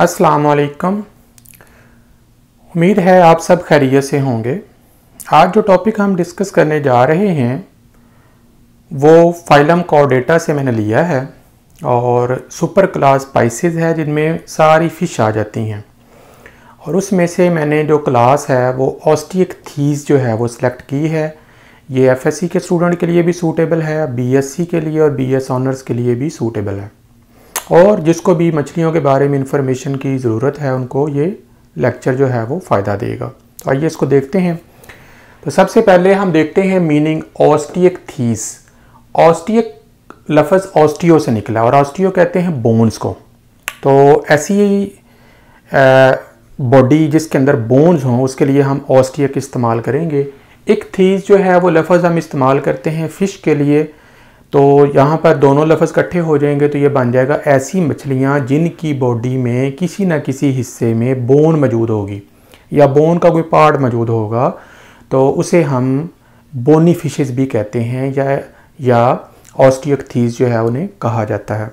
असलकम उम्मीद है आप सब खैरियत से होंगे आज जो टॉपिक हम डिस्कस करने जा रहे हैं वो फाइलम कॉडेटा से मैंने लिया है और सुपर क्लास स्पाइसेस है जिनमें सारी फ़िश आ जाती हैं और उसमें से मैंने जो क्लास है वो ऑस्टिक थीस जो है वो सिलेक्ट की है ये एफ के स्टूडेंट के लिए भी सूटेबल है बी के लिए और बी एस ऑनर्स के लिए भी सूटेबल है और जिसको भी मछलियों के बारे में इंफॉर्मेशन की ज़रूरत है उनको ये लेक्चर जो है वो फ़ायदा देगा तो आइए इसको देखते हैं तो सबसे पहले हम देखते हैं मीनिंग ऑस्टिक थीस ऑस्टिक लफज ऑस्टियो से निकला और ऑस्टियो कहते हैं बोन्स को तो ऐसी बॉडी जिसके अंदर बोन्स हों उसके लिए हम ऑस्टियक इस्तेमाल करेंगे एक थीज जो है वो लफज हम इस्तेमाल करते हैं फ़िश के लिए तो यहाँ पर दोनों लफज इकट्ठे हो जाएंगे तो ये बन जाएगा ऐसी मछलियाँ जिनकी बॉडी में किसी ना किसी हिस्से में बोन मौजूद होगी या बोन का कोई पार्ट मौजूद होगा तो उसे हम बोनी फिशेस भी कहते हैं या या ऑस्टियक थीज जो है उन्हें कहा जाता है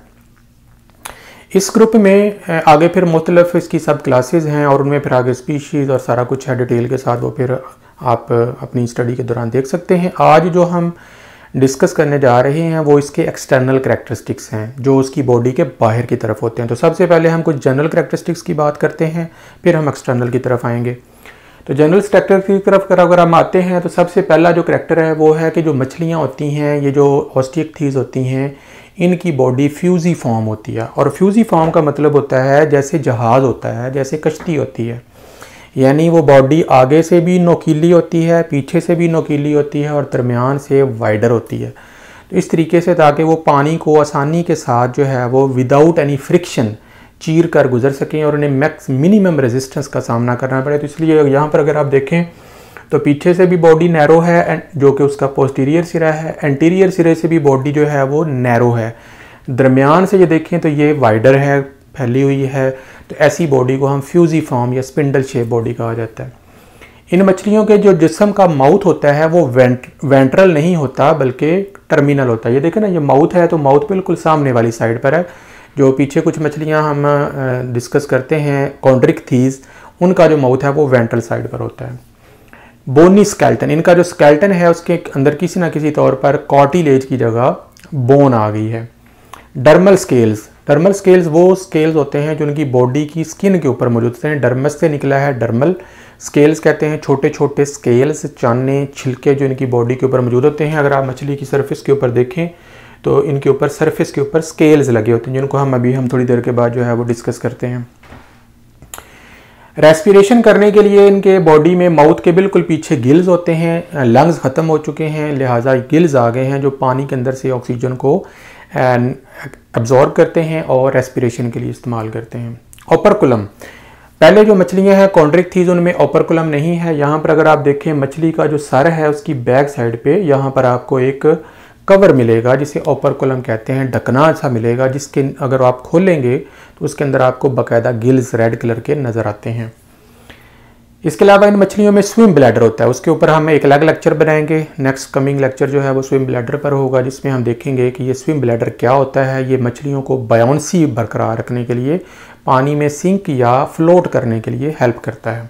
इस ग्रुप में आगे फिर मुख्तलफ इसकी सब क्लासेज़ हैं और उनमें फिर आगे स्पीशीज़ और सारा कुछ है डिटेल के साथ वो फिर आप अपनी स्टडी के दौरान देख सकते हैं आज जो हम डिस्कस करने जा रहे हैं वो इसके एक्सटर्नल करेक्टरिस्टिक्स हैं जो उसकी बॉडी के बाहर की तरफ होते हैं तो सबसे पहले हम कुछ जनरल करेक्टरिस्टिक्स की बात करते हैं फिर हम एक्सटर्नल की तरफ आएंगे तो जनरल स्ट्रक्चर की तरफ कर अगर हम आते हैं तो सबसे पहला जो करैक्टर है वो है कि जो मछलियाँ होती हैं ये जो ऑस्टिक थीज होती हैं इनकी बॉडी फ्यूज़ी फॉर्म होती है और फ्यूज़ी फॉर्म का मतलब होता है जैसे जहाज़ होता है जैसे कश्ती होती है यानी वो बॉडी आगे से भी नोकीली होती है पीछे से भी नोकीली होती है और दरमियान से वाइडर होती है तो इस तरीके से ताकि वो पानी को आसानी के साथ जो है वो विदाउट एनी फ्रिक्शन चीर कर गुजर सकें और उन्हें मैक्स मिनिमम रेजिस्टेंस का सामना करना पड़े तो इसलिए यहाँ पर अगर आप देखें तो पीछे से भी बॉडी नैरो है जो कि उसका पोस्टीरियर सिरा है एंटीरियर सिरे से भी बॉडी जो है वो नैरो है दरमियान से ये देखें तो ये वाइडर है फैली हुई है तो ऐसी बॉडी को हम फ्यूजी फॉर्म या स्पिंडल शेप बॉडी कहा जाता है इन मछलियों के जो जिसम का माउथ होता है वो वेंट वेंट्रल नहीं होता बल्कि टर्मिनल होता है ये देखें ना ये माउथ है तो माउथ बिल्कुल सामने वाली साइड पर है जो पीछे कुछ मछलियाँ हम डिस्कस करते हैं कॉन्ड्रिक थीज उनका जो माउथ है वो वेंट्रल साइड पर होता है बोनी स्केल्टन इनका जो स्केल्टन है उसके अंदर किसी ना किसी तौर पर कॉटिलेज की जगह बोन आ गई है डर्मल स्केल्स डर्मल स्केल्स वो स्केल्स होते हैं जो उनकी बॉडी की स्किन के ऊपर मौजूद होते हैं डर्मस से निकला है डर्मल स्केल्स कहते हैं छोटे छोटे स्केल्स चाने छिलके जो इनकी बॉडी के ऊपर मौजूद होते हैं अगर आप मछली की सरफेस के ऊपर देखें तो इनके ऊपर सरफेस के ऊपर स्केल्स लगे होते हैं जिनको हम अभी हम थोड़ी देर के बाद जो है वो डिस्कस करते हैं रेस्पिरेशन करने के लिए इनके बॉडी में माउथ के बिल्कुल पीछे गिल्स होते हैं लंग्स ख़त्म हो चुके हैं लिहाजा गिल्स आ गए हैं जो पानी के अंदर से ऑक्सीजन को एब्जॉर्ब करते हैं और रेस्पिरेशन के लिए इस्तेमाल करते हैं ओपरकुलम पहले जो मछलियां हैं कॉन्ड्रिक थीज उनमें ओपरकुलम नहीं है यहाँ पर अगर आप देखें मछली का जो सर है उसकी बैक साइड पर यहाँ पर आपको एक कवर मिलेगा जिसे ऑपर कोलम कहते हैं ढकना सा मिलेगा जिसके अगर आप खोलेंगे तो उसके अंदर आपको बकायदा गिल्स रेड कलर के नज़र आते हैं इसके अलावा इन मछलियों में स्विम ब्लैडर होता है उसके ऊपर हम एक अलग लेक्चर बनाएंगे नेक्स्ट कमिंग लेक्चर जो है वो स्विम ब्लैडर पर होगा जिसमें हम देखेंगे कि ये स्विम ब्लैडर क्या होता है ये मछलियों को बयानसी बरकरार रखने के लिए पानी में सिंक या फ्लोट करने के लिए हेल्प करता है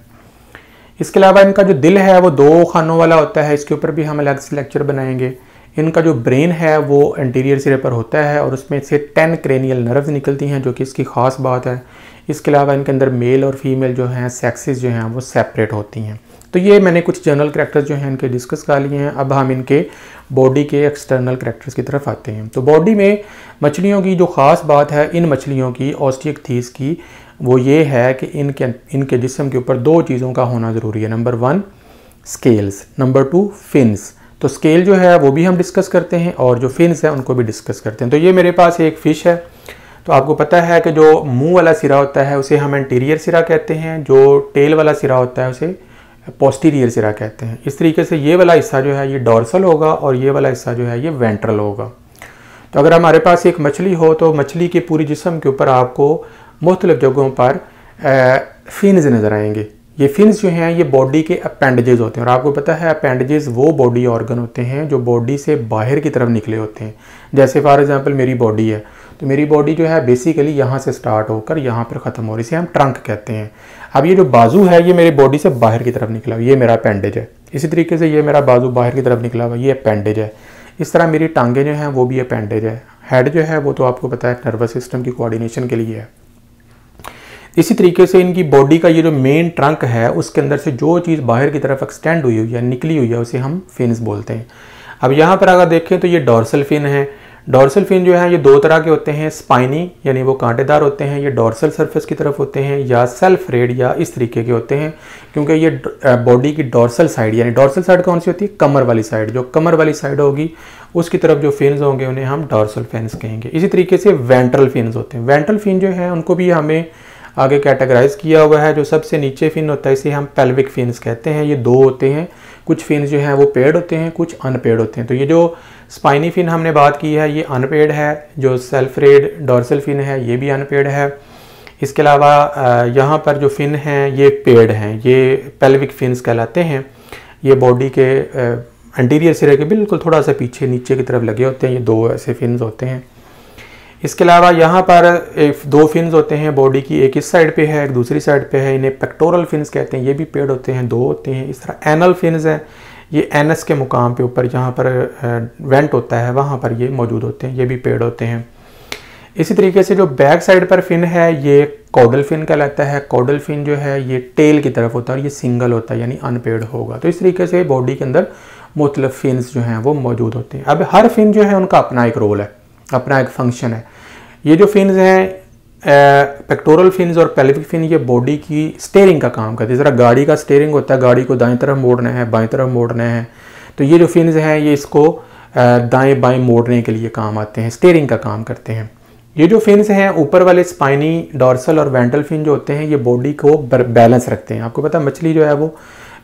इसके अलावा इनका जो दिल है वो दो खानों वाला होता है इसके ऊपर भी हम अलग से लेक्चर बनाएंगे इनका जो ब्रेन है वो एंटीरियर सिरे पर होता है और उसमें से टेन क्रेनियल नर्व्स निकलती हैं जो कि इसकी ख़ास बात है इसके अलावा इनके अंदर मेल और फीमेल जो हैं सेक्सेस जो हैं वो सेपरेट होती हैं तो ये मैंने कुछ जनरल करेक्टर्स जो हैं इनके डिस्कस कर लिए हैं अब हम इनके बॉडी के एक्सटर्नल करेक्टर्स की तरफ आते हैं तो बॉडी में मछलियों की जो ख़ास बात है इन मछलियों की ऑस्टिक थीस की वो ये है कि इनके इनके जिसम के ऊपर दो चीज़ों का होना ज़रूरी है number one scales number two fins तो स्केल जो है वो भी हम डिस्कस करते हैं और जो फिन्स हैं उनको भी डिस्कस करते हैं तो ये मेरे पास एक फ़िश है तो आपको पता है कि जो मुंह वाला सिरा होता है उसे हम एंटीरियर सिरा कहते हैं जो टेल वाला सिरा होता है उसे पोस्टीरियर सिरा कहते हैं इस तरीके से ये वाला हिस्सा जो है ये डॉर्सल होगा और ये वाला हिस्सा जो है ये वेंट्रल होगा तो अगर हमारे पास एक मछली हो तो मछली के पूरे जिसम के ऊपर आपको मुख्तलिफ़ जगहों पर फिनज नज़र आएंगे ये फिन्स जो हैं ये बॉडी के अपेंडेजेस होते हैं और आपको पता है अपेंडेजेस वो बॉडी ऑर्गन होते हैं जो बॉडी से बाहर की तरफ निकले होते हैं जैसे फॉर एग्जांपल मेरी बॉडी है तो मेरी बॉडी जो है बेसिकली यहाँ से स्टार्ट होकर यहाँ पर ख़त्म हो रही इसे हम ट्रंक कहते हैं अब ये जो बाजू है ये मेरी बॉडी से बाहर की तरफ निकला हुआ ये मेरा अपेंडेज है इसी तरीके से ये मेरा बाजू बाहर की तरफ निकला हुआ ये अपेंडेज है इस तरह मेरी टांगें जो हैं वो भी अपेंडेज है हेड जो है वो तो आपको पता है नर्वस सिस्टम की कोऑर्डिनेशन के लिए है इसी तरीके से इनकी बॉडी का ये जो मेन ट्रंक है उसके अंदर से जो चीज़ बाहर की तरफ एक्सटेंड हुई हुई है निकली हुई है उसे हम फिन्स बोलते हैं अब यहाँ पर अगर देखें तो ये डॉर्सल फिन है डॉर्सल फिन जो है ये दो तरह के होते हैं स्पाइनी यानी वो कांटेदार होते हैं ये डॉर्सल सरफेस की तरफ होते हैं या सेल्फ रेड या इस तरीके के होते हैं क्योंकि ये बॉडी की डॉर्सल साइड यानी डॉर्सल साइड कौन सी होती है कमर वाली साइड जो कमर वाली साइड होगी उसकी तरफ जो फिन्स होंगे उन्हें हम डॉर्सल फिन्स कहेंगे इसी तरीके से वेंट्रल फिन्स होते हैं वेंट्रल फिन जो है उनको भी हमें आगे कैटेगराइज किया हुआ है जो सबसे नीचे फिन होता है इसे हम पेल्विक फिन्स कहते हैं ये दो होते हैं कुछ फिन्स जो हैं वो पेड होते हैं कुछ अनपेड होते हैं तो ये जो स्पाइनी फिन हमने बात की है ये अनपेड है जो सेल्फ रेड डॉर्सल फिन है ये भी अनपेड है इसके अलावा यहाँ पर जो फिन हैं ये पेड हैं ये पेल्विक फिन्स कहलाते हैं ये बॉडी के एंटीरियर सिरे के बिल्कुल थोड़ा सा पीछे नीचे की तरफ लगे होते हैं ये दो ऐसे फिन्स होते हैं इसके अलावा यहाँ पर एक दो फिन्स होते हैं बॉडी की एक इस साइड पे है एक दूसरी साइड पे है इन्हें पेक्टोरल फिन्स कहते हैं ये भी पेड होते हैं दो होते हैं इस तरह एनल फिन्स हैं ये एनस के मुकाम पे ऊपर जहाँ पर वेंट होता है वहाँ पर ये मौजूद होते हैं ये भी पेड होते हैं इसी तरीके से जो बैक साइड पर फिन है ये कॉडल फिन कहलाता है कॉडल फिन जो है ये टेल की तरफ होता है और ये सिंगल होता है यानी अनपेड होगा तो इस तरीके से बॉडी के अंदर मुख्तलिफ फिन्स जो हैं वो मौजूद होते हैं अब हर फिन जो है उनका अपना एक रोल है अपना एक फंक्शन है ये जो फिन्स हैं पेक्टोरल फिन्स और पेल्विक फिन ये बॉडी की स्टेयरिंग का काम करती है ज़रा गाड़ी का स्टेयरिंग होता है गाड़ी को दाएं तरफ मोड़ना है बाएं तरफ मोड़ना है तो ये जो फिन्स हैं ये इसको दाएं बाएं मोड़ने के लिए काम आते हैं स्टेयरिंग का काम करते हैं ये जो फिन्स हैं ऊपर वाले स्पाइनी डॉर्सल और वेंटल फिन जो होते हैं ये बॉडी को बैलेंस रखते हैं आपको पता मछली जो है वो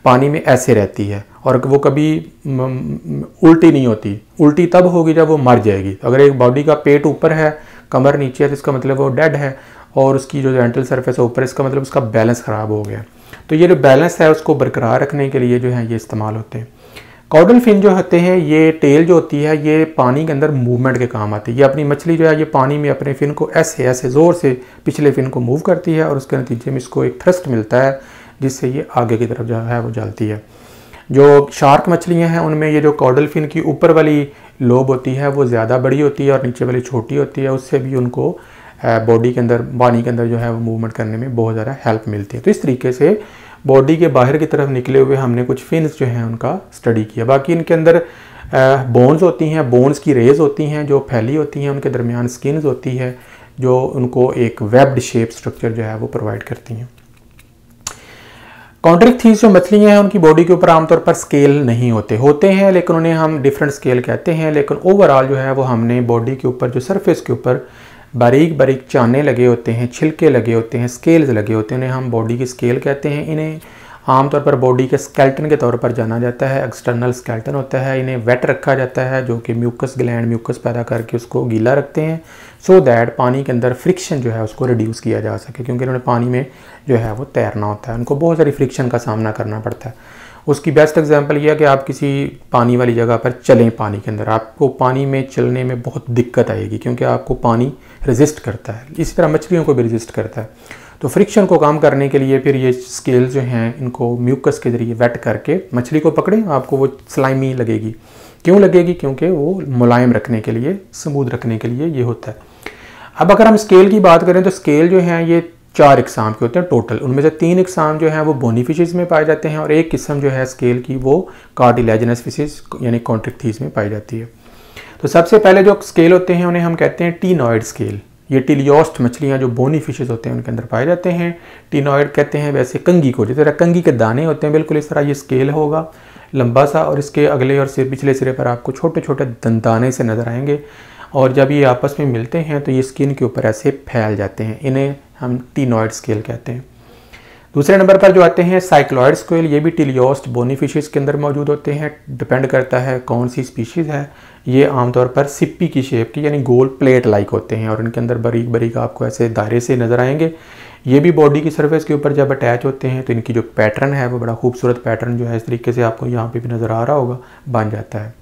पानी में ऐसे रहती है और वो कभी उल्टी नहीं होती उल्टी तब होगी जब वो मर जाएगी अगर एक बॉडी का पेट ऊपर है कमर नीचे है तो इसका मतलब वो डेड है और उसकी जो जेंटल सरफेस है ऊपर इसका मतलब उसका बैलेंस ख़राब हो गया तो ये जो बैलेंस है उसको बरकरार रखने के लिए जो है ये इस्तेमाल होते हैं कॉडल फिन जो होते हैं ये टेल जो होती है ये पानी के अंदर मूवमेंट के काम आती है ये अपनी मछली जो है ये पानी में अपने फिन को ऐसे ऐसे ज़ोर से पिछले फिन को मूव करती है और उसके नतीजे में इसको एक थ्रस्ट मिलता है जिससे ये आगे की तरफ जो है वो जलती है जो शार्क मछलियाँ हैं उनमें ये जो कॉडल फिन की ऊपर वाली लोब होती है वो ज़्यादा बड़ी होती है और नीचे वाली छोटी होती है उससे भी उनको बॉडी के अंदर पानी के अंदर जो है वो मूवमेंट करने में बहुत ज़्यादा हेल्प मिलती है तो इस तरीके से बॉडी के बाहर की तरफ निकले हुए हमने कुछ फिन्स जो हैं उनका स्टडी किया बाकी इनके अंदर बोन्स होती हैं बोन्स की रेज होती हैं जो फैली होती हैं उनके दरमियान स्किन्स होती है जो उनको एक वेब्ड शेप स्ट्रक्चर जो है वो प्रोवाइड करती हैं कॉन्ट्रिक थीज जो मछलियाँ हैं उनकी बॉडी के ऊपर आमतौर पर स्केल नहीं होते होते हैं लेकिन उन्हें हम डिफरेंट स्केल कहते हैं लेकिन ओवरऑल जो है वो हमने बॉडी के ऊपर जो सरफेस के ऊपर बारीक बारीक चाने लगे होते हैं छिलके लगे होते हैं स्केल्स लगे होते हैं उन्हें हम बॉडी की स्केल कहते हैं इन्हें आमतौर पर बॉडी के स्केल्टन के तौर पर जाना जाता है एक्सटर्नल स्केल्टन होता है इन्हें वेट रखा जाता है जो कि म्यूकस ग्लैंड म्यूकस पैदा करके उसको गीला रखते हैं सो so दैट पानी के अंदर फ्रिक्शन जो है उसको रिड्यूस किया जा सके क्योंकि इन्होंने पानी में जो है वो तैरना होता है उनको बहुत सारी फ्रिक्शन का सामना करना पड़ता है उसकी बेस्ट एग्जाम्पल यह है कि आप किसी पानी वाली जगह पर चलें पानी के अंदर आपको पानी में चलने में बहुत दिक्कत आएगी क्योंकि आपको पानी रजिस्ट करता है इसी तरह मछलियों को भी रजिस्ट करता है तो फ्रिक्शन को काम करने के लिए फिर ये स्केल जो हैं इनको म्यूकस के ज़रिए वेट करके मछली को पकड़ें आपको वो स्लाइमी लगेगी क्यों लगेगी क्योंकि वो मुलायम रखने के लिए स्मूद रखने के लिए ये होता है अब अगर हम स्केल की बात करें तो स्केल जो हैं ये चार इकसाम के होते हैं टोटल उनमें से तीन इकसाम जो हैं वो बोनी फिशेज में पाए जाते हैं और एक किस्म जो है स्केल की वो कार्डिलेजनस फिशेज यानी कॉन्ट्रिक में पाई जाती है तो सबसे पहले जो स्केल होते हैं उन्हें हम कहते हैं टीनॉइड स्केल ये टिलियोस्ट मछलियाँ जो बोनी फिशेज होते हैं उनके अंदर पाए जाते हैं टीनॉयड कहते हैं वैसे कंगी को जिस तरह कंगी के दाने होते हैं बिल्कुल इस तरह ये स्केल होगा लंबा सा और इसके अगले और सिर पिछले सिरे पर आपको छोटे छोटे दंदाने से नज़र आएंगे और जब ये आपस में मिलते हैं तो ये स्किन के ऊपर ऐसे फैल जाते हैं इन्हें हम टीनॉयड स्केल कहते हैं दूसरे नंबर पर जो आते हैं साइक्लॉइड स्क्वेल ये भी टिलियोस्ट बोनी फिशेज के अंदर मौजूद होते हैं डिपेंड करता है कौन सी स्पीशीज़ है ये आमतौर पर सिप्पी की शेप की यानी गोल प्लेट लाइक होते हैं और इनके अंदर बरीक बरीक आपको ऐसे दायरे से नज़र आएंगे ये भी बॉडी की सरफेस के ऊपर जब अटैच होते हैं तो इनकी जो पैटर्न है वो बड़ा खूबसूरत पैटर्न जो है इस तरीके से आपको यहाँ पे भी नज़र आ रहा होगा बन जाता है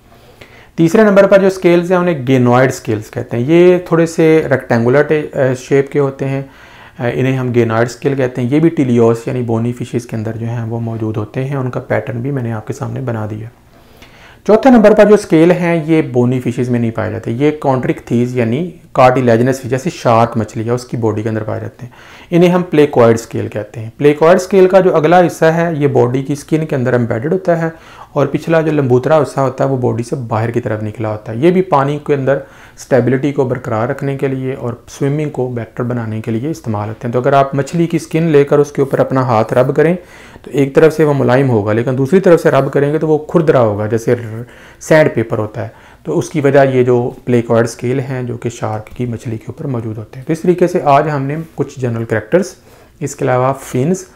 तीसरे नंबर पर जो स्केल्स हैं उन्हें गेनॉइड स्केल्स कहते हैं ये थोड़े से रेक्टेंगुलर शेप के होते हैं इन्हें हम गेनार्ड स्केल कहते हैं ये भी टिलियोस यानी बोनी फिशेज़ के अंदर जो है वो मौजूद होते हैं उनका पैटर्न भी मैंने आपके सामने बना दिया चौथे नंबर पर जो स्केल हैं ये बोनी फिशेज में नहीं पाए जाते ये कॉन्ट्रिक थीज यानी कार्टिलेजनस फिश जैसे शार्क मछली है उसकी बॉडी के अंदर पाए जाते हैं इन्हें हम प्लेकॉयड स्केल कहते हैं प्लेकॉयड स्केल का जो अगला हिस्सा है ये बॉडी की स्किन के अंदर एम्बेडेड होता है और पिछला जो लंबूतरा हिस्सा होता है वो बॉडी से बाहर की तरफ निकला होता है ये भी पानी के अंदर स्टेबिलिटी को बरकरार रखने के लिए और स्विमिंग को बेटर बनाने के लिए इस्तेमाल होते हैं तो अगर आप मछली की स्किन लेकर उसके ऊपर अपना हाथ रब करें तो एक तरफ से वह मुलायम होगा लेकिन दूसरी तरफ से रब करेंगे तो वो खुरदरा होगा जैसे सैंड पेपर होता है तो उसकी वजह ये जो प्लेकॉर्ड स्केल हैं जो कि शार्क की मछली के ऊपर मौजूद होते हैं तो इस तरीके से आज हमने कुछ जनरल करेक्टर्स इसके अलावा फिन्स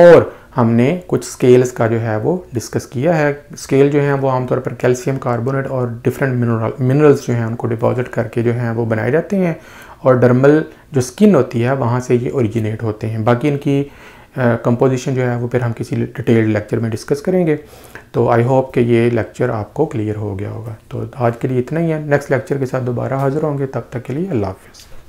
और हमने कुछ स्केल्स का जो है वो डिस्कस किया है स्केल जो हैं वो आमतौर पर कैल्शियम कार्बोनेट और डिफरेंट मिनरल मिनरल्स जो हैं उनको डिपॉजिट करके जो हैं वो बनाए जाते हैं और डर्मल जो स्किन होती है वहाँ से ये ओरिजिनेट होते हैं बाकी इनकी कंपोजिशन जो है वो फिर हम किसी डिटेल्ड लेक्चर में डिस्कस करेंगे तो आई होप कि ये लेक्चर आपको क्लियर हो गया होगा तो आज के लिए इतना ही है नेक्स्ट लेक्चर के साथ दोबारा हाजिर होंगे तब तक के लिए अल्लाह हाफिज़